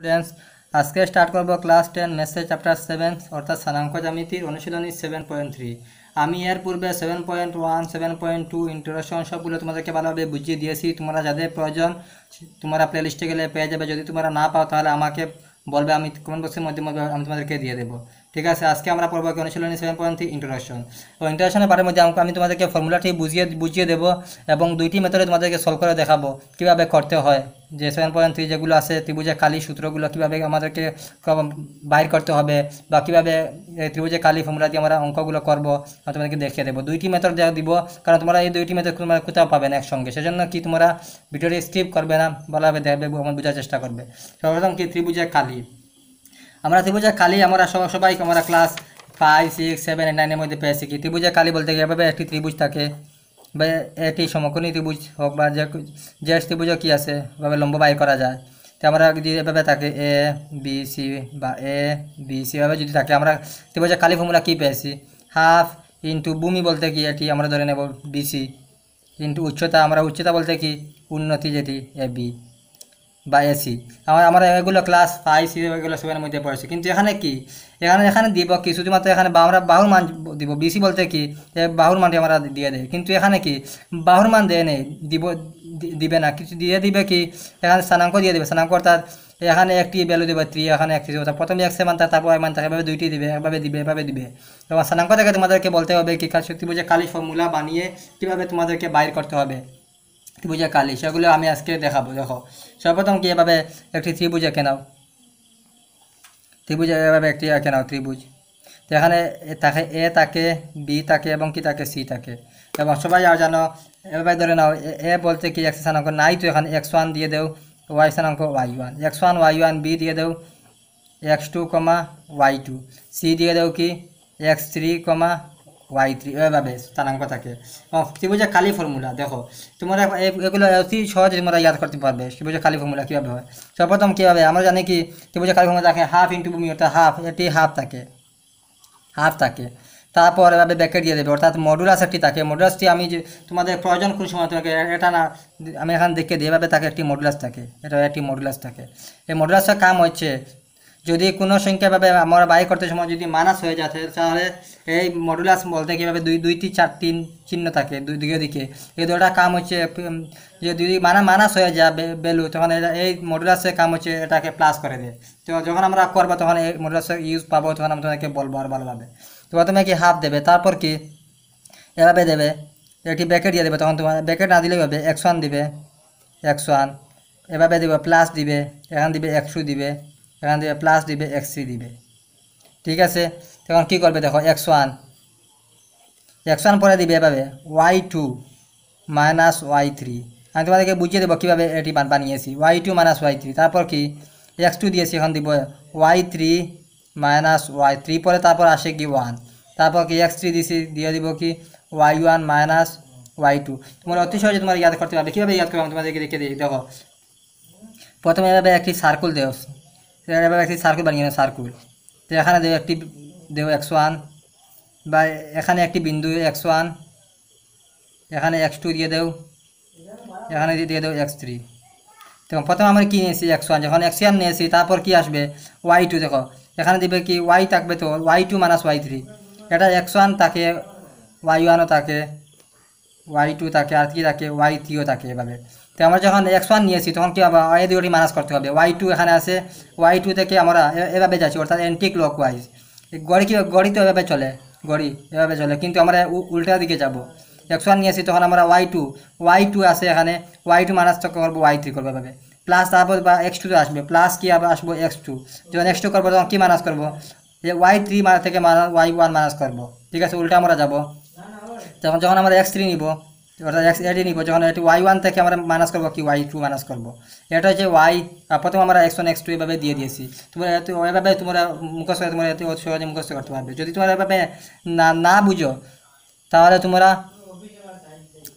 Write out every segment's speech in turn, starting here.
students আজকে start করব class ten মেসেজ চ্যাপ্টার সেভেন অর্থাৎ স্থানাঙ্ক জামিতির অনুশীলনী সেভেন পয়েন্ট থ্রি আমি এর পূর্বে seven point one seven point two introduction সবগুলো তোমাদেরকে ভালোভাবে বুঝিয়ে দিয়েছি তোমরা যাদের প্রয়োজন তোমরা প্লেলিস্টে গেলে পেয়ে যাবে যদি তোমরা না পাও তাহলে আমাকে বলবে আমি কমেন্ট বক্সের মধ্যে আমি তোমাদেরকে দিয়ে দেবো ঠিক আছে আজকে আমরা পড়বো অনুশীলনী সেভেন পয়েন্ট থ্রি ইন্টারাকশন তো ইন্টারাকশনের পারের মধ্যে আমি তোমাদেরকে ফর্মুলাটি বুঝিয়ে বুঝিয়ে দেবো এবং দুইটি মেথডে তোমাদেরকে সলভ করে দেখাবো কীভাবে করতে হয় যে সেভেন পয়েন্ট থ্রি যেগুলো আছে ত্রিভুজের কালি সূত্রগুলো কীভাবে আমাদেরকে বাইর করতে হবে বা কীভাবে ত্রিভুজের কালি ফর্মুলা দিয়ে আমরা অঙ্কগুলো করবো তোমাদেরকে দেখিয়ে দেবো দুইটি মেথড দেওয়া দিব কারণ তোমরা এই দুইটি মেথড তোমরা কোথাও পাবে না একসঙ্গে সেজন্য কি তোমরা ভিডিওটি স্কিপ করবে না বলা হবে দেখবে বোঝার চেষ্টা করবে সর্বপ্রথম কি ত্রিভুজের কালি আমরা ত্রিভুজা খালি আমরা সবাই আমরা class five six seven eight নাইনের মধ্যে পেয়েছি কি ত্রিভুজা খালি বলতে গিয়ে এভাবে একটি ত্রিভুজ থাকে বা একটি সমকোণী ত্রিভুজ হোক বা যে যে ত্রিভুজও কী আছে এভাবে লম্ব বাই করা যায় তো আমরা যদি এভাবে থাকে এ বি সি বা এ বি সি এভাবে যদি থাকে আমরা ত্রিভুজা খালি ফর্মুলা কী পেয়েছি হাফ ইন্টু ভূমি বলতে কি এটি আমরা ধরে নেব বিসি ইন্টু উচ্চতা আমরা উচ্চতা বলতে কি উন্নতি যেটি এ বি বা এসি আমার আমরা এগুলো ক্লাস ফাইভ সি এগুলো সেভেন মধ্যে পড়েছি কিন্তু এখানে কি এখানে এখানে দিব কি শুধুমাত্র এখানে আমরা বাহুর মান দিব বিসি বলতে কি বাহুর মানটি আমরা দিয়ে দেয় কিন্তু এখানে কি বাহুর মান দেয় নেই দিব দিবে না কিছু দিয়ে দিবে কি এখানে স্থানাঙ্ক দিয়ে দেবে স্থানাঙ্ক অর্থাৎ এখানে একটি ভ্যালু দেবে থ্রি এখানে একটি দেবে প্রথমে একশো মান তারপর এক মান থাকে এভাবে দুইটি দিবে একভাবে দিবে এভাবে দিবে তোমার স্থানাঙ্ক থেকে তোমাদেরকে বলতে হবে কি সত্যি বুঝে কালি ফর্মুলা বানিয়ে কীভাবে তোমাদেরকে বাইর করতে হবে ত্রিভুজে কালি সেগুলো আমি আজকে দেখাবো দেখো সর্বপ্রথম কি এভাবে একটি ত্রিভুজ এঁকে নাও ত্রিভুজ এভাবে একটি এঁকে নাও ত্রিভুজ যেখানে তাকে এ তাকে বি তাকে এবং কি তাকে সি তাকে এবং সবাই আর জানো এভাবে ধরে নাও এ বলতে কি এক্স স্থানাঙ্ক নাই তো এখানে এক্স ওয়ান দিয়ে দেও ওয়াই স্থানাঙ্ক Y one X one Y one B দিয়ে দেও X two comma Y two C দিয়ে দেও কি X three comma Y three এভাবে স্থানাঙ্ক থাকে ও ত্রিভুজের কালি ফর্মুলা দেখো তোমরা এগুলো অতি সহজে তোমরা ইয়াদ করতে পারবে ত্রিভুজের কালি ফর্মুলা কীভাবে হয় সর্বপ্রথম কীভাবে আমরা জানি কি ত্রিভুজের কালি ফর্মুলা থাকে হাফ ইন্টু ভূমি অর্থাৎ হাফ এটি হাফ থাকে হাফ থাকে তারপর এভাবে ব্যাকেট দিয়ে দেবে অর্থাৎ মডুলাস একটি থাকে মডুলাসটি আমি যে তোমাদের প্রয়োজন কোন সময় তোমাকে এটা না আমি এখানে দেখে দিই এভাবে তাকে একটি মডুলাস থাকে এটা একটি মডুলাস থাকে এই মডুলাসের কাম হচ্ছে যদি কোনো সংখ্যাভাবে আমরা বাই করতে সময় যদি মানাস হয়ে যায় তাহলে এই মডুলাস বলতে কীভাবে দুই দুইটি চার তিন চিহ্ন থাকে দুই দিকে দিকে এই দুটা কাম হচ্ছে যে যদি মানা মানাস হয়ে যায় বেলু তখন এই মডুলাসের কাম হচ্ছে এটাকে প্লাস করে দেয় তো যখন আমরা করবো তখন এই মডুলাসের ইউজ পাবো তখন আমি তোমাকে বলবো আর ভালোভাবে তো প্রথমে কি হাফ দেবে তারপর কি এভাবে দেবে একটি ব্যাকেট দিয়ে দেবে তখন তোমার ব্যাকেট না দিলেই হবে একশো দিবে একশো এভাবে দিবে প্লাস দিবে এখান দিবে একশো দিবে এখান দিবে প্লাস দিবে এক্স থ্রি দিবে ঠিক আছে তখন কী করবে দেখো এক্স ওয়ান এক্স ওয়ান পরে দিবে এভাবে Y two minus Y three আমি তোমাদেরকে বুঝিয়ে দেবো কীভাবে এটি বানিয়েছি Y two minus Y three তারপর কি এক্স টু দিয়েছি এখন দিব Y three minus Y three পরে তারপর আসে কি ওয়ান তারপর কি এক্স থ্রি দিয়েছি দিয়ে দিব কি Y one minus Y two তোমার অতি সহজে তোমার ইয়াদ করতে পারবে কীভাবে ইয়াদ করবে আমি তোমাদেরকে দেখে দিই দেখো প্রথমে এভাবে একটি সার্কুল দেওয়া সেখানে এবার একটি সার্কুল বানিয়ে নেবো সার্কুল তো এখানে দেব একটি দেব একশো ওয়ান বা এখানে একটি বিন্দু একশো ওয়ান এখানে এক্স টু দিয়ে দেও এখানে দিয়ে দেও এক্স থ্রি দেখো প্রথমে আমরা কী নিয়েছি একশো ওয়ান যখন এক্স ওয়ান নিয়েছি তারপর কী আসবে ওয়াই টু দেখো এখানে দিবে কি ওয়াই থাকবে তো Y two minus Y three এটা একশো ওয়ান থাকে ওয়াই ওয়ানও থাকে ওয়াই টু থাকে আর কি থাকে ওয়াই থ্রিও থাকে এভাবে তো আমরা যখন এক্স ওয়ান নিয়েছি তখন কী হবে এই দুটি মাইনাস করতে হবে ওয়াই টু এখানে আছে ওয়াই টু থেকে আমরা এভাবে যাচ্ছি অর্থাৎ অ্যান্টি ক্লক ওয়াইজ গড়ি কী গড়ি তো এভাবে চলে গড়ি এভাবে চলে কিন্তু আমরা উল্টা দিকে যাব এক্স ওয়ান নিয়েছি তখন আমরা ওয়াই টু ওয়াই টু আছে এখানে ওয়াই টু মাইনাস করবো ওয়াই থ্রি করবো এভাবে প্লাস তারপর বা এক্স টু আসবে প্লাস কী আসবো এক্স টু যখন এক্স টু করবো তখন কী মাইনাস করবো যে ওয়াই থ্রি থেকে ওয়াই ওয়ান মাইনাস করবো ঠিক আছে উল্টা আমরা যাবো তখন যখন আমরা এক্স থ্রি নিব অর্থাৎ এক্স এডি নিব যখন এটি ওয়াই ওয়ান থেকে আমরা মাইনাস করবো কি ওয়াই টু মাইনাস করবো এটা হচ্ছে ওয়াই প্রথমে আমরা এক্স ওয়ান এক্স টু এভাবে দিয়ে দিয়েছি তোমরা এভাবে তোমরা মুখস্থ তোমরা এতে সহজে মুখস্থ করতে পারবে যদি তোমরা এভাবে না না বুঝো তাহলে তোমরা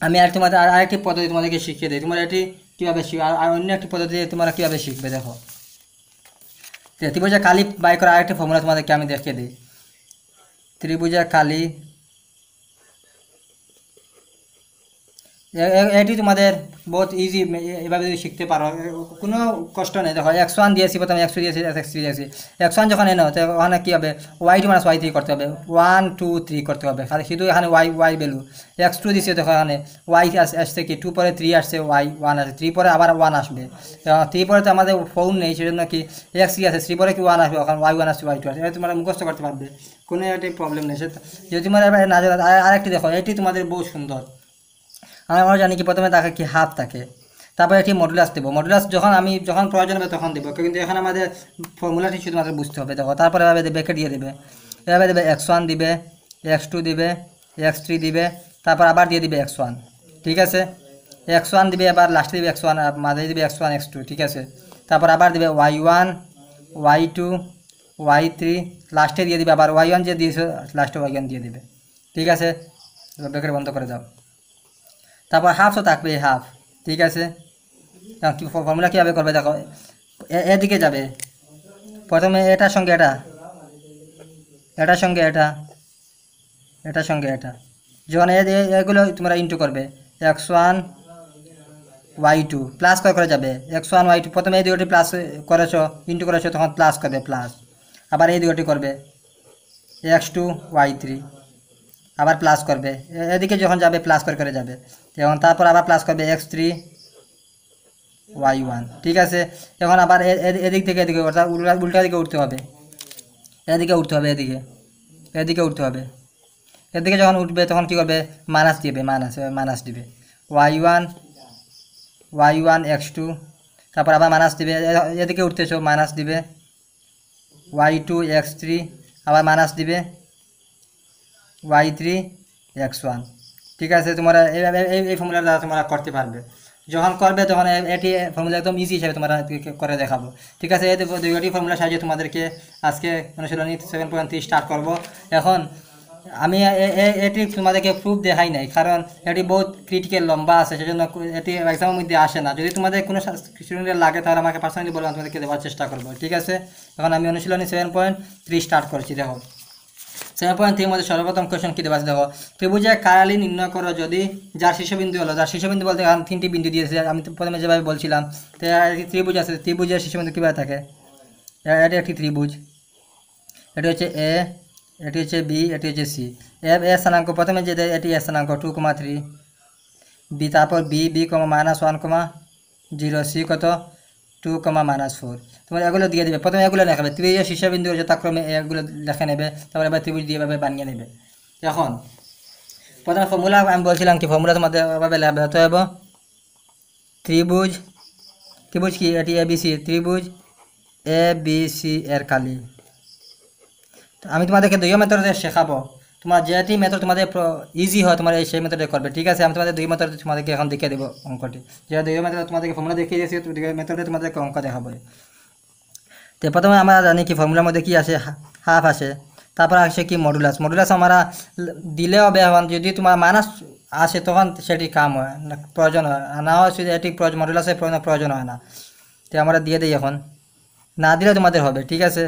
আমি আর তোমাদের আর আরেকটি পদ্ধতি তোমাদেরকে শিখিয়ে দিই তোমরা এটি কীভাবে শিখবে আর অন্য একটি পদ্ধতি তোমরা কীভাবে শিখবে দেখো ত্রিভুজা কালি বাই করা আরেকটি ফর্মুলা তোমাদেরকে আমি দেখিয়ে দিই ত্রিভুজা কালী এটি তোমাদের বহুত ইজি এভাবে যদি শিখতে পারো কোনো কষ্ট নেই দেখো একশো ওয়ান দিয়েছি প্রথমে একশো দিয়েছি থ্রি দিয়েছি একশো ওয়ান যখন এনো তো ওখানে কী হবে Y two minus Y three করতে হবে ওয়ান টু থ্রি করতে হবে তাহলে শুধু এখানে Y Y value X two দিয়েছি দেখো এখানে ওয়াই আসছে কি টু পরে থ্রি আসছে ওয়াই ওয়ান আসছে থ্রি পরে আবার ওয়ান আসবে থ্রি পরে তো আমাদের ফোন নেই সেজন্য কি এক্স থ্রি আছে থ্রি পরে কি ওয়ান আসবে ওখানে ওয়াই ওয়ান আসছে ওয়াই টু আসছে এটা তোমরা মুখস্থ করতে পারবে কোনো একটি প্রবলেম নেই সে যদি তোমার এবার না আরেকটি দেখো এটি তোমাদের বহু সুন্দর আমি আমরা জানি কি প্রথমে তাকে কি হাফ থাকে তারপরে একটি মডুলাস দেবো মডুলাস যখন আমি যখন প্রয়োজন হবে তখন দেবো কিন্তু এখন আমাদের ফর্মুলাটি শুধুমাত্র বুঝতে হবে দেখো তারপরে এভাবে ব্যাকে দিয়ে দেবে এভাবে দেবে এক্স ওয়ান দিবে এক্স টু দিবে এক্স থ্রি দিবে তারপর আবার দিয়ে দিবে এক্স ওয়ান ঠিক আছে এক্স ওয়ান দিবে আবার লাস্টে দিবে এক্স ওয়ান মাঝে দিবে এক্স ওয়ান এক্স টু ঠিক আছে তারপর আবার দিবে Y one Y two Y three লাস্টে দিয়ে দিবে আবার ওয়াই ওয়ান যে দিয়েছে লাস্টে ওয়াই ওয়ান দিয়ে দিবে ঠিক আছে ব্যাকেট বন্ধ করে দাও তারপর হাফও থাকবে হাফ ঠিক আছে ফর্মুলা কীভাবে করবে দেখো এদিকে যাবে প্রথমে এটার সঙ্গে এটা এটার সঙ্গে এটা এটার সঙ্গে এটা যখন এগুলো তোমরা ইন্টু করবে X one Y two plus করে করে যাবে এক্স ওয়ান ওয়াই টু প্রথমে এই দুটি প্লাস করেছো ইন্টু করেছো তখন প্লাস করবে প্লাস আবার এই দুটি করবে এক্স টু ওয়াই থ্রি आर प्लस करदि के जो जा प्लस कर जा प्लस कर एक्स थ्री वाई वन ठीक आखिर आर एदिक उल्टा दिखे उठते एदि के उठते एदि एदि के उठते एदि के जो उठबे तक कि माइनस दे माइनस माइनस दे Y one Y one X two तपर आर माइनस दिवे एदि के उठते माइनस दे वाई टू एक्स थ्री आर माइनस दे ওয়াই থ্রি এক্স ওয়ান ঠিক আছে তোমরা এই এই ফর্মুলার দ্বারা তোমরা করতে পারবে যখন করবে তখন এটি ফর্মুলা একদম ইজি হিসাবে তোমরা করে দেখাবো ঠিক আছে এই দুইটি ফর্মুলার সাহায্যে তোমাদেরকে আজকে অনুশীলনী সেভেন পয়েন্ট থ্রি স্টার্ট করবো এখন আমি এটি তোমাদেরকে প্রুফ দেখাই নাই কারণ এটি বহুত ক্রিটিক্যাল লম্বা আছে সেজন্য এটি এক্সামের মধ্যে আসে না যদি তোমাদের কোনো স্টুডেন্টের লাগে তাহলে আমাকে পার্সোনালি বলবো তোমাদেরকে দেওয়ার চেষ্টা করবো ঠিক আছে এখন আমি অনুশীলনী সেভেন পয়েন্ট থ্রি স্টার্ট করছি দেখো সেভেন পয়েন্ট থ্রির মধ্যে সর্বপ্রথম কোয়েশন কী দেওয়া আছে দেখো ত্রিভুজে কারালি নির্ণয় করো যদি যার শীর্ষবিন্দু হলো যার শীর্ষবিন্দু বলতে আমি তিনটি বিন্দু দিয়েছে আমি প্রথমে যেভাবে বলছিলাম ত্রিভুজ আছে ত্রিভুজের শীর্ষবিন্দু কীভাবে থাকে এটি একটি ত্রিভুজ এটি হচ্ছে এ এটি হচ্ছে বি এটি হচ্ছে সি এ এ স্থানাঙ্ক প্রথমে যে দেয় এটি এ স্থানাঙ্ক টু কমা থ্রি বি তারপর B B comma minus one comma zero C কত টু কমা মাইনাস ফোর তোমার এগুলো দিয়ে দেবে প্রথমে এগুলো লেখাবে ত্রিভুজ শীর্ষবিন্দু যথাক্রমে এগুলো লেখে নেবে তারপরে এবার ত্রিভুজ দিয়ে এভাবে বানিয়ে নেবে এখন প্রথমে ফর্মুলা আমি বলছিলাম কি ফর্মুলা তোমাদের এভাবে লেখাবে অতএব ত্রিভুজ ত্রিভুজ কি এটি এ এবিসি ত্রিভুজ এ বি সি এর খালি আমি তোমাদেরকে দুই মেথড শেখাবো তোমার যেটি মেথড তোমাদের ইজি হয় তোমার সেই মেথডে করবে ঠিক আছে আমি তোমাদের দুই মেথড তোমাদেরকে এখন দেখিয়ে দেবো অঙ্কটি যে দুই মেথড তোমাদেরকে ফর্মুলা দেখিয়ে দিয়েছি দুই মেথডে তোমাদেরকে অঙ্ক দেখাবো তো প্রথমে আমরা জানি কি ফর্মুলার মধ্যে কী আসে হাফ আসে তারপর আসে কি মডুলাস মডুলাস আমরা দিলে হবে এখন যদি তোমার মানাস আসে তখন সেটি কাম হয় প্রয়োজন হয় না হয় এটি প্রয়োজন মডুলাসের প্রয়োজন হয় না তো আমরা দিয়ে দিই এখন না দিলে তোমাদের হবে ঠিক আছে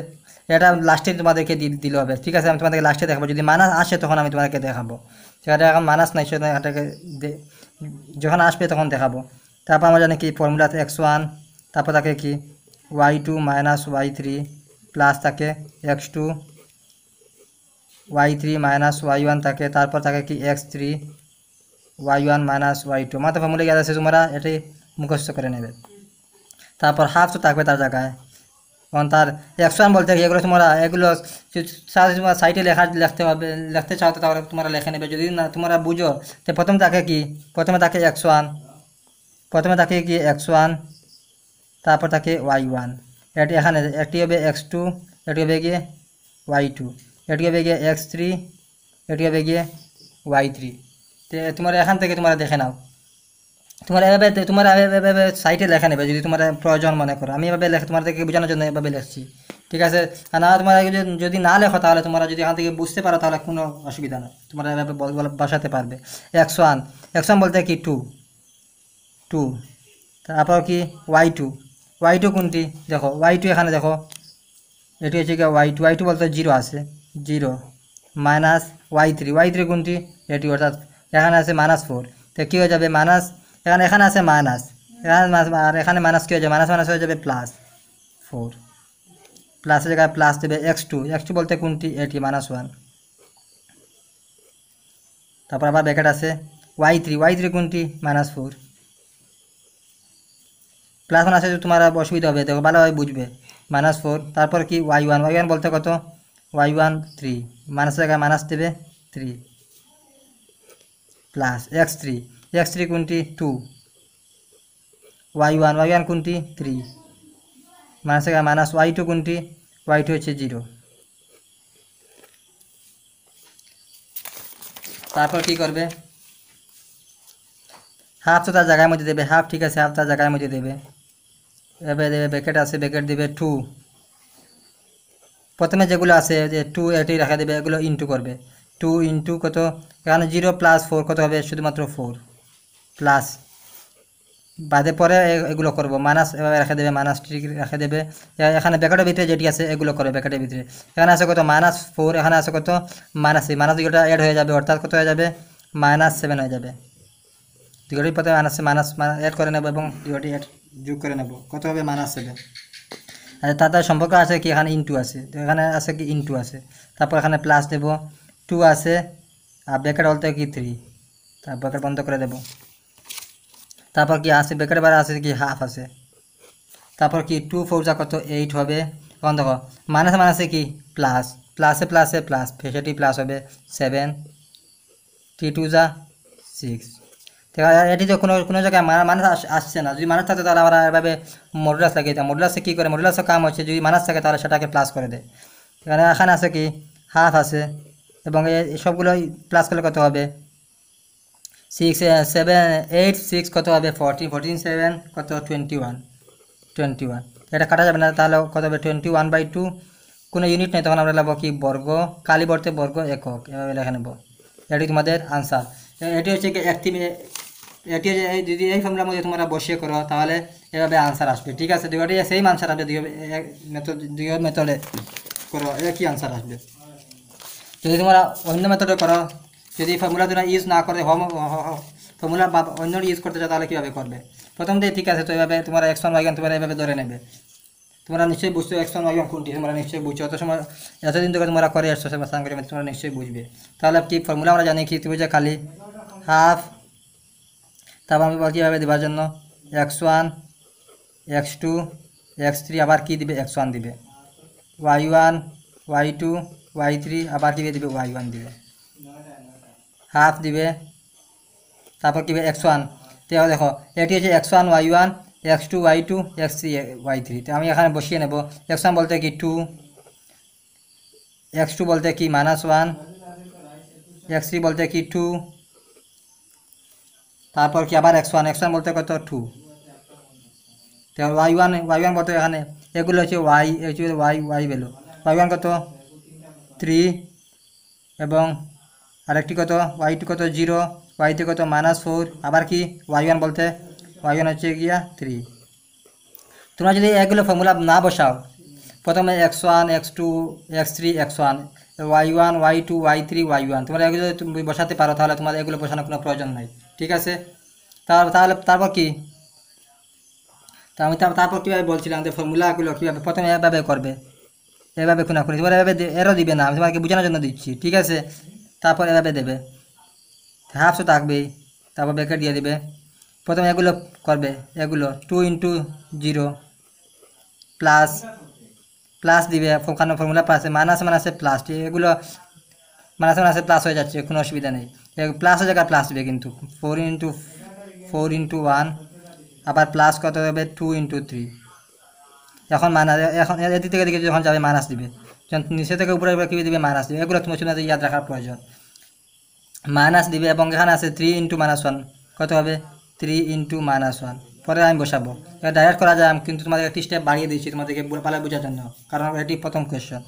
এটা লাস্ট দিন তোমাদেরকে দিয়ে দিই দেব ঠিক আছে আমি তোমাদেরকে লাস্টে দেখাবো যদি মানাস আসে তখন আমি তোমাদেরকে দেখাবো সেটা এখন মানাস নাই সেটাকে যে যখন আসবে তখন দেখাবো তারপর আমরা জানি কি ফর্মুলা থাকে x1 তারপর থাকে কি y2 - y3 প্লাস থাকে x2 y3 - y1 থাকে তারপর থাকে কি x3 y1 - y2 মানে ফর্মুলা याद আছে তোমাদের এটা মুখস্থ করে নেবে তারপর হাফ থাকে তার জায়গায় ontan x1 बोलते কি এগুলা তোমার এগুলা সার্ভিসমা সাইটে লেখা থাকতে থাকতে চাইতে たら তোমার লেখনে যদি না তোমার বুঝো তে প্রথমে থাকে কি প্রথমে থাকে x1 প্রথমে থাকে কি x1 তারপর থাকে y1 এటి এখানে এটি হবে x2 এటి কে বেগে y2 এటి কে বেগে x3 এటి কে বেগে y3 তে তোমার এখান থেকে তোমার দেখে নাও তোমার এভাবে তোমার এভাবে সাইটে লেখা নেবে যদি তোমার প্রয়োজন মনে করো আমি এভাবে লেখা তোমাদেরকে বোঝানোর জন্য এভাবে লেখছি ঠিক আছে আর না তোমার যদি না লেখো তাহলে তোমরা যদি এখান থেকে বুঝতে পারো তাহলে কোনো অসুবিধা না তোমরা এভাবে বসাতে পারবে একশো ওয়ান একশো ওয়ান বলতে কি টু টু তারপর কি ওয়াই টু ওয়াই টু কোনটি দেখো ওয়াই টু এখানে দেখো এটি হচ্ছে কি ওয়াই টু ওয়াই টু বলতে জিরো আছে zero minus Y three Y three কোনটি এটি অর্থাৎ এখানে আছে মাইনাস ফোর তো কী হয়ে যাবে মাইনাস এখানে এখানে আছে মাইনাস এখানে আর এখানে মাইনাস কী হয়ে যাবে মাইনাস মাইনাস হয়ে যাবে প্লাস ফোর প্লাসের জায়গায় প্লাস দেবে এক্স টু এক্স টু বলতে কোনটি এটি মাইনাস ওয়ান তারপর আবার ব্যাকেট আছে ওয়াই থ্রি ওয়াই থ্রি কোনটি মাইনাস ফোর প্লাস মাইনাস আছে তোমার অসুবিধা হবে দেখো ভালোভাবে বুঝবে মাইনাস ফোর তারপর কি ওয়াই ওয়ান ওয়াই ওয়ান বলতে কত ওয়াই ওয়ান থ্রি মাইনাসের জায়গায় মাইনাস দেবে three plus X three X three কোনটি two Y one Y one কোনটি three minus minus Y two কোনটি ওয়াই টু হচ্ছে জিরো তারপর কী করবে হাফ তো তার জায়গায় মধ্যে দেবে হাফ ঠিক আছে হাফ তার জায়গায় মধ্যে দেবে এবার দেবে ব্যাকেট আছে ব্যাকেট দেবে টু প্রথমে যেগুলো আছে যে টু এটি রাখা দেবে এগুলো ইনটু করবে টু ইনটু কত এখানে জিরো প্লাস ফোর কত হবে শুধুমাত্র ফোর প্লাস বাদে পরে এগুলো করব মানাস এভাবে রেখে দেবে মানাস ট্রিক রেখে দেবে এখানে ব্যাকেটের ভিতরে যেটি আছে এগুলো করবে ব্যাকেটের ভিতরে এখানে আছে কত মানাস ফোর এখানে আছে কত মাইনাস মানাস দুটো অ্যাড হয়ে যাবে অর্থাৎ কত হয়ে যাবে মাইনাস সেভেন হয়ে যাবে দুটোটি প্রথমে মানাসে মানাস অ্যাড করে নেব এবং দুটোটি অ্যাড যোগ করে নেব কত হবে মাইনাস সেভেন আচ্ছা, তাদের সম্পর্ক আছে কি এখানে ইনটু আছে তো এখানে আছে কি ইনটু আছে তারপর এখানে প্লাস দেব টু আছে আর ব্যাকেট বলতে কি থ্রি তার ব্যাকেট বন্ধ করে দেবো তারপর কি আসে বেকারের বাইরে আসে কি হাফ আসে তারপর কি টু ফোর যা কত এইট হবে এখন দেখো মাইনাসে মাইনাসে কি প্লাস প্লাসে প্লাসে প্লাস ফেসেটি প্লাস হবে সেভেন থ্রি টু যা সিক্স এটি তো কোনো কোনো জায়গায় মানুষ আসছে না যদি মানুষ থাকে তাহলে আমরা এভাবে মডুলাস লাগিয়ে দেয় মডুলাসে কী করে মডুলাসে কাম হচ্ছে যদি মানুষ থাকে তাহলে সেটাকে প্লাস করে দেয় এখানে এখানে আছে কি হাফ আছে এবং এসবগুলোই প্লাস করলে কত হবে সিক্স সেভেন এইট সিক্স কত হবে ফোরটিন ফোরটিন সেভেন কত টোয়েন্টি ওয়ান টোয়েন্টি ওয়ান এটা কাটা যাবে না তাহলে কত হবে টোয়েন্টি ওয়ান বাই টু কোনো ইউনিট নেই তখন আমরা লাভ কি বর্গ বর্তে বর্গ একক এভাবে লেখা নেব এটি তোমাদের আনসার এটি হচ্ছে কি একটি এটি যদি এই ফর্মুলার মধ্যে তোমরা বসিয়ে করো তাহলে এভাবে আনসার আসবে ঠিক আছে দুইটি সেম আনসার আসবে দুই মেথড দুই মেথডে করো কি আনসার আসবে যদি তোমরা অন্য মেথডে করো যদি এই ফর্মুলা তোমরা ইউজ না করে হোম ফর্মুলা বা অন্য ইউজ করতে চাও তাহলে কীভাবে করবে প্রথম দিয়ে ঠিক আছে তো এভাবে তোমার এক্স ওয়ান ওয়াইগান তোমরা এভাবে ধরে নেবে তোমরা নিশ্চয়ই বুঝছো এক্স ওয়ান ওয়াইগান কোনটি তোমরা নিশ্চয়ই বুঝছো অত সময় এতদিন থেকে তোমরা করে আসছো সাং করে তোমরা নিশ্চয়ই বুঝবে তাহলে কি ফর্মুলা আমরা জানি কি তুমি যে খালি হাফ তারপর আমি কীভাবে দেওয়ার জন্য X one X two X three আবার কী দিবে এক্স ওয়ান দিবে Y one Y two Y three আবার কী দিবে ওয়াই ওয়ান দিবে হাফ দিবে তারপর কি এক্স ওয়ান তো দেখো এটি হচ্ছে X one Y one X two Y two X three Y three তো আমি এখানে বসিয়ে নেব এক্স ওয়ান বলতে কি টু এক্স টু বলতে কি মাইনাস ওয়ান এক্স থ্রি বলতে কি টু তারপর কি আবার এক্স ওয়ান এক্স ওয়ান বলতে কত টু তো ওয়াই ওয়ান ওয়াই ওয়ান কত এখানে এগুলো হচ্ছে ওয়াই হচ্ছে Y Y value Y one কত থ্রি এবং আর একটি কত ওয়াই টু কত জিরো ওয়াইতে কত মাইনাস ফোর আবার কি ওয়াই ওয়ান বলতে ওয়াই ওয়ান হচ্ছে গিয়া থ্রি তোমরা যদি এগুলো ফর্মুলা না বসাও প্রথমে X one X two X three X one Y one Y two Y three Y one তোমরা এগুলো তুমি বসাতে পারো তাহলে তোমার এগুলো বসানোর কোনো প্রয়োজন নেই ঠিক আছে তার তাহলে তারপর কী তা আমি তারপর কীভাবে বলছিলাম যে ফর্মুলাগুলো কীভাবে প্রথমে এভাবে করবে এভাবে খুনা খুনাখুনি তোমার এভাবে এরও দিবে না আমি তোমাকে বোঝানোর জন্য দিচ্ছি ঠিক আছে তারপর এভাবে দেবে হাফসও থাকবেই তারপর ব্র্যাকেট দিয়ে দেবে প্রথমে এগুলো করবে এগুলো two into zero plus plus দিবে ওখানে ফর্মুলা প্লাসে মানাসে মানাসে প্লাস এগুলো মানাসে মানাসে প্লাস হয়ে যাচ্ছে কোনো অসুবিধা নেই প্লাস হয়ে জায়গায় প্লাস দিবে কিন্তু four into four into one আবার প্লাস কত হবে টু ইন্টু থ্রি এখন মানাস এখন এদিক থেকে দিকে যখন যাবে মানাস দিবে নিচে থেকে উপরে কী দিবে মাইনাস দিবে এগুলো তোমার শুনে ইয়াদ রাখার প্রয়োজন মাইনাস দিবে এবং এখানে আছে থ্রি ইন্টু মাইনাস ওয়ান কত হবে থ্রি ইন্টু মাইনাস ওয়ান পরে আমি বসাবো এটা ডাইরেক্ট করা যায় কিন্তু তোমাদের একটি স্টেপ বাড়িয়ে দিচ্ছি তোমাদেরকে পালা বোঝার জন্য কারণ এটি প্রথম কোয়েশ্চন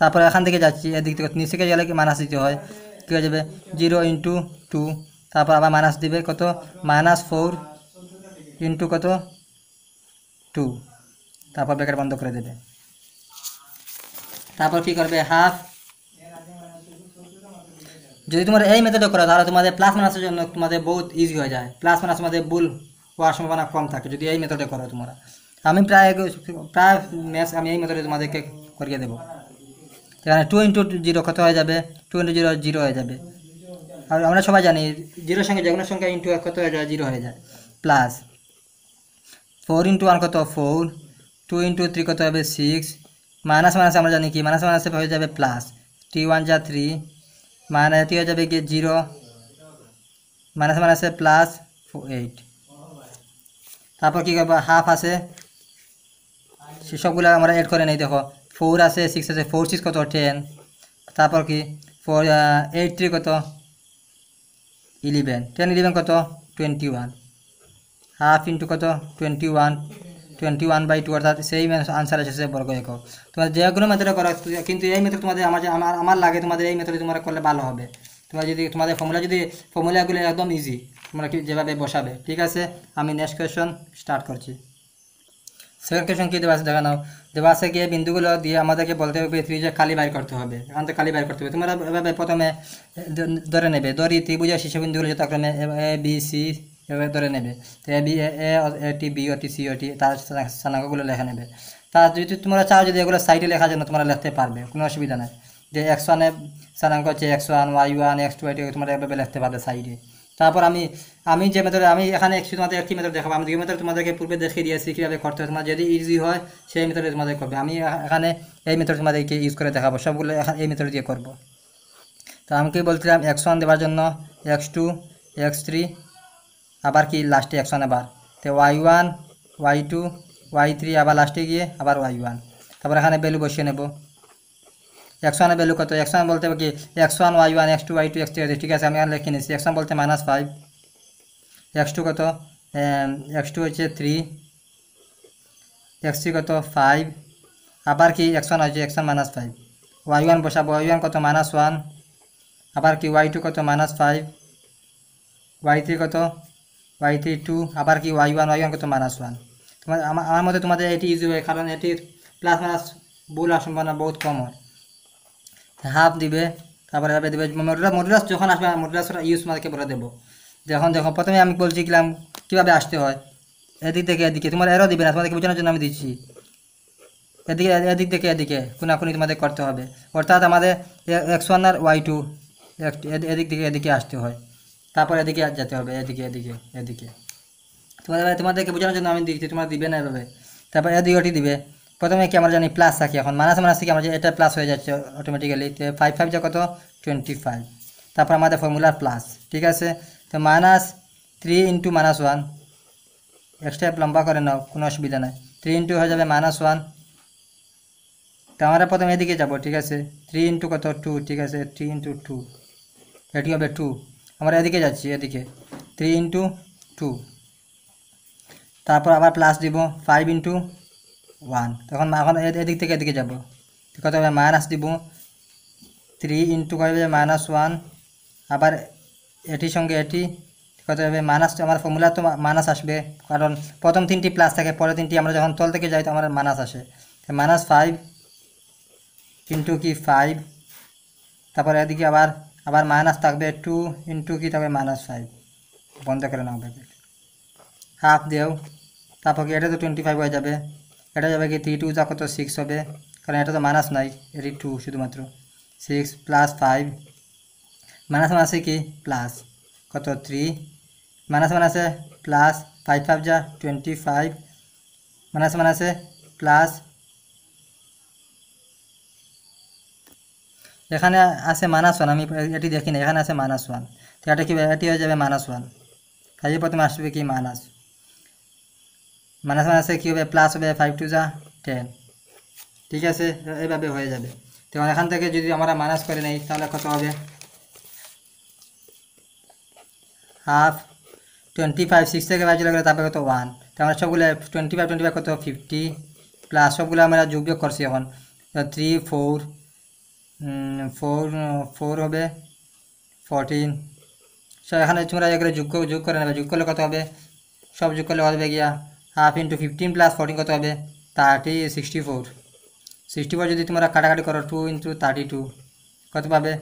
তারপরে এখান থেকে যাচ্ছি এদিক থেকে নিচে গেলে কি মাইনাস দিতে হয় কী হয়ে যাবে জিরো ইন্টু টু তারপর আবার মাইনাস দিবে কত মাইনাস ফোর ইন্টু কত টু তারপর ব্যাকেট বন্ধ করে দেবে তারপর কি করবে হাফ যদি তোমরা এই মেথডে করো তাহলে তোমাদের প্লাস মাইনাসের জন্য তোমাদের বহুত ইজি হয়ে যায় প্লাস মাইনাস তোমাদের ভুল হওয়ার সম্ভাবনা কম থাকে যদি এই মেথডে করো তোমরা আমি প্রায় প্রায় ম্যাথ আমি এই মেথডে তোমাদেরকে করিয়ে দেবো এখানে টু ইন্টু জিরো কত হয়ে যাবে টু ইন্টু জিরো জিরো হয়ে যাবে আর আমরা সবাই জানি জিরোর সঙ্গে যে কোনো সংখ্যা ইন্টু এক কত হয়ে যায় জিরো হয়ে যায় প্লাস ফোর ইন্টু ওয়ান কত ফোর টু ইন্টু থ্রি কত হবে সিক্স মাইনাস মাইনাস আমরা জানি কি মাইনাস মাইনাসে হয়ে যাবে প্লাস থ্রি ওয়ান যা থ্রি মাইনাস থ্রি হয়ে যাবে কি জিরো মাইনাস মাইনাসে প্লাস এইট তারপর কী করবো হাফ আছে সবগুলো আমরা এড করে নিই দেখো ফোর আছে সিক্স আছে ফোর সিক্স কত টেন তারপর কি ফোর এইট থ্রি কত ইলেভেন টেন ইলেভেন কত টোয়েন্টি ওয়ান হাফ ইন্টু কত twenty one twenty one by two অর্থাৎ সেই আনসার এসেছে বর্গ একক তোমার যে কোনো মেথডে করা কিন্তু এই মেথড তোমাদের আমার আমার লাগে তোমাদের এই মেথডে তোমরা করলে ভালো হবে তোমার যদি তোমাদের ফর্মুলা যদি ফর্মুলাগুলো একদম ইজি তোমরা যেভাবে বসাবে ঠিক আছে আমি নেক্সট কোয়েশন স্টার্ট করছি সেকেন্ড কোয়েশন কী দেওয়া আছে দেখা নাও দেওয়া গিয়ে বিন্দুগুলো দিয়ে আমাদেরকে বলতে হবে ত্রিভুজের খালি বাইর করতে হবে এখন তো খালি বাইর করতে হবে তোমরা এভাবে প্রথমে ধরে নেবে দড়ি ত্রিভুজের বিন্দুগুলো যথাক্রমে এ বি সি এভাবে ধরে নেবে তো এ বি এ টি বি ও টি সি ও টি তার স্থানাঙ্কগুলো লেখা নেবে তার যদি তোমরা চাও যদি এগুলো সাইডে লেখার জন্য তোমরা লিখতে পারবে কোনো অসুবিধা নেই যে এক্স ওয়ানে স্থানাঙ্ক হচ্ছে X one Y one X two Y two তোমরা এভাবে লিখতে পারবে সাইডে তারপর আমি আমি যে মেথড আমি এখানে একটু তোমাদের একটি মেথড দেখাবো আমি দুই মেথড তোমাদেরকে পূর্বে দেখিয়ে দিয়েছি কীভাবে করতে হবে তোমার যদি ইজি হয় সেই মেথডে তোমাদের করবে আমি এখানে এই মেথড তোমাদেরকে ইউজ করে দেখাবো সবগুলো এই মেথড দিয়ে করবো তো আমাকে বলছিলাম এক্স ওয়ান দেওয়ার জন্য এক্স টু এক্স থ্রি आर कि लास्टे एक्शन आबार तो Y one Y two Y three आर लास्टे गए आर वाई वन तपर एखे व्यलू बस नब एक्शन व्यलू कत एक्शन बोलते कि one Y one X two Y two X three ठीक है हमें लिखे नहीं एक्शन बोलते माइनस फाइव एक्स टू कत एक्स टू हो थ्री एक्स थ्री कत फाइव आर कि एक्शन X one minus five Y one बसा वाई वन कत माइनस वन आर कि वाई टू कत माइनस फाइव वाई थ्री कत ওয়াই থ্রি টু আবার কি ওয়াই ওয়ান ওয়াই ওয়ান কত মাইনাস ওয়ান তোমার আমার মতে তোমাদের এটি ইউজ হবে কারণ এটির প্লাস মাইনাস ভুল হওয়ার সম্ভাবনা বহুত কম হয় হাফ দিবে তারপরে হাফে দেবে মডুলাস মডুলাস যখন আসবে মডুলাস ইউজ তোমাদেরকে বলে দেবো যখন দেখো প্রথমে আমি বলছি বলছিলাম কীভাবে আসতে হয় এদিক থেকে এদিকে তোমার এরও দিবে না তোমাদেরকে বোঝানোর জন্য আমি দিচ্ছি এদিকে এদিক থেকে এদিকে কোনাকুনি তোমাদের করতে হবে অর্থাৎ আমাদের এক্স ওয়ান আর ওয়াই টু এদিক থেকে এদিকে আসতে হয় তারপর এদিকে যেতে হবে এদিকে এদিকে এদিকে তোমাদের তোমাদেরকে বোঝানোর জন্য আমি দিচ্ছি তোমরা দিবে না এভাবে তারপর এদিকে ওটি দিবে প্রথমে কি আমরা জানি প্লাস থাকি এখন মানাস মানাস থেকে আমার এটা প্লাস হয়ে যাচ্ছে অটোমেটিক্যালি তো ফাইভ ফাইভ যা কত টোয়েন্টি ফাইভ তারপর আমাদের ফর্মুলার প্লাস ঠিক আছে তো minus three into minus one extra লম্বা করে নাও কোনো অসুবিধা নাই থ্রি ইন্টু হয়ে যাবে মাইনাস ওয়ান তো আমরা প্রথমে এদিকে যাব ঠিক আছে থ্রি ইন্টু কত টু ঠিক আছে থ্রি ইন্টু টু এটি হবে টু আমরা এদিকে যাচ্ছি এদিকে থ্রি ইন্টু টু তারপর আবার প্লাস দিব ফাইভ ইন্টু ওয়ান তখন এখন এদিক থেকে এদিকে যাব কত হবে মাইনাস দিব থ্রি ইন্টু কত হবে মাইনাস ওয়ান আবার এটির সঙ্গে এটি কত হবে মাইনাস আমার ফর্মুলা তো মাইনাস আসবে কারণ প্রথম তিনটি প্লাস থাকে পরে তিনটি আমরা যখন তল থেকে যাই তো আমার মাইনাস আসে মাইনাস ফাইভ ইন্টু কি ফাইভ তারপর এদিকে আবার আবার মাইনাস থাকবে টু ইন্টু কি থাকবে মাইনাস ফাইভ বন্ধ করে নাও ব্র্যাকেট হাফ দেও তারপর কি এটা তো টোয়েন্টি ফাইভ হয়ে যাবে এটা যাবে কি থ্রি টু যা কত সিক্স হবে কারণ এটা তো মাইনাস নাই এটি টু শুধুমাত্র সিক্স প্লাস ফাইভ মাইনাস মাইনাসে কি প্লাস কত থ্রি মাইনাস মাইনাসে প্লাস ফাইভ ফাইভ যা টোয়েন্টি ফাইভ মাইনাস মাইনাসে প্লাস এখানে আছে মানাস ওয়ান আমি এটি দেখি না এখানে আছে মানাস ওয়ান তো এটা কি এটি হয়ে যাবে মানাস ওয়ান কাজে প্রথমে আসবে কি মানাস মাইনাস আছে কী হবে প্লাস হবে ফাইভ টু যা টেন ঠিক আছে এইভাবে হয়ে যাবে তো এখান থেকে যদি আমরা মানাস করে নেই তাহলে কত হবে হাফ টোয়েন্টি ফাইভ সিক্স থেকে বাজি লাগলে তারপরে কত ওয়ান তো আমরা সবগুলো টোয়েন্টি ফাইভ টোয়েন্টি ফাইভ কত ফিফটি প্লাস সবগুলো আমরা যোগ করছি এখন থ্রি ফোর ফোর ফোর হবে ফোরটিন সব এখানে তোমরা এগুলো যুগ যোগ করে নেবে যোগ করলে কত হবে সব যোগ করলে হবে গিয়া half into fifteen plus fourteen কত হবে thirty sixty four sixty four যদি তোমরা কাটাকাটি করো টু ইন্টু থার্টি টু কত পাবে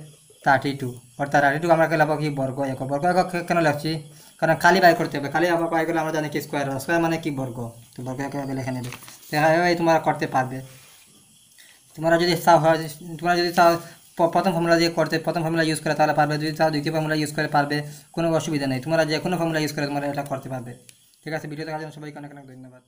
থার্টি টু অর্থাৎ থার্টি টু আমরা লাভ কি বর্গ এক বর্গ এক কেন লাগছি কারণ খালি বাই করতে হবে খালি আবার বাই করলে আমরা জানি কি স্কোয়ার স্কোয়ার মানে কি বর্গ তো বর্গ এক লেখা নেবে তোমরা করতে পারবে তোমরা যদি তোমরা যদি চাও প্রথম ফর্মুলা দিয়ে করতে প্রথম ফর্মুলা ইউজ করে তাহলে পারবে যদি চাও দ্বিতীয় ফর্মুলা ইউজ করে পারবে কোনো অসুবিধা নেই তোমরা যে কোনো ফর্মুলা ইউজ করে তোমরা এটা করতে পারবে ঠিক আছে ভিডিও দেখার জন্য সবাইকে অনেক অনেক ধন্যবাদ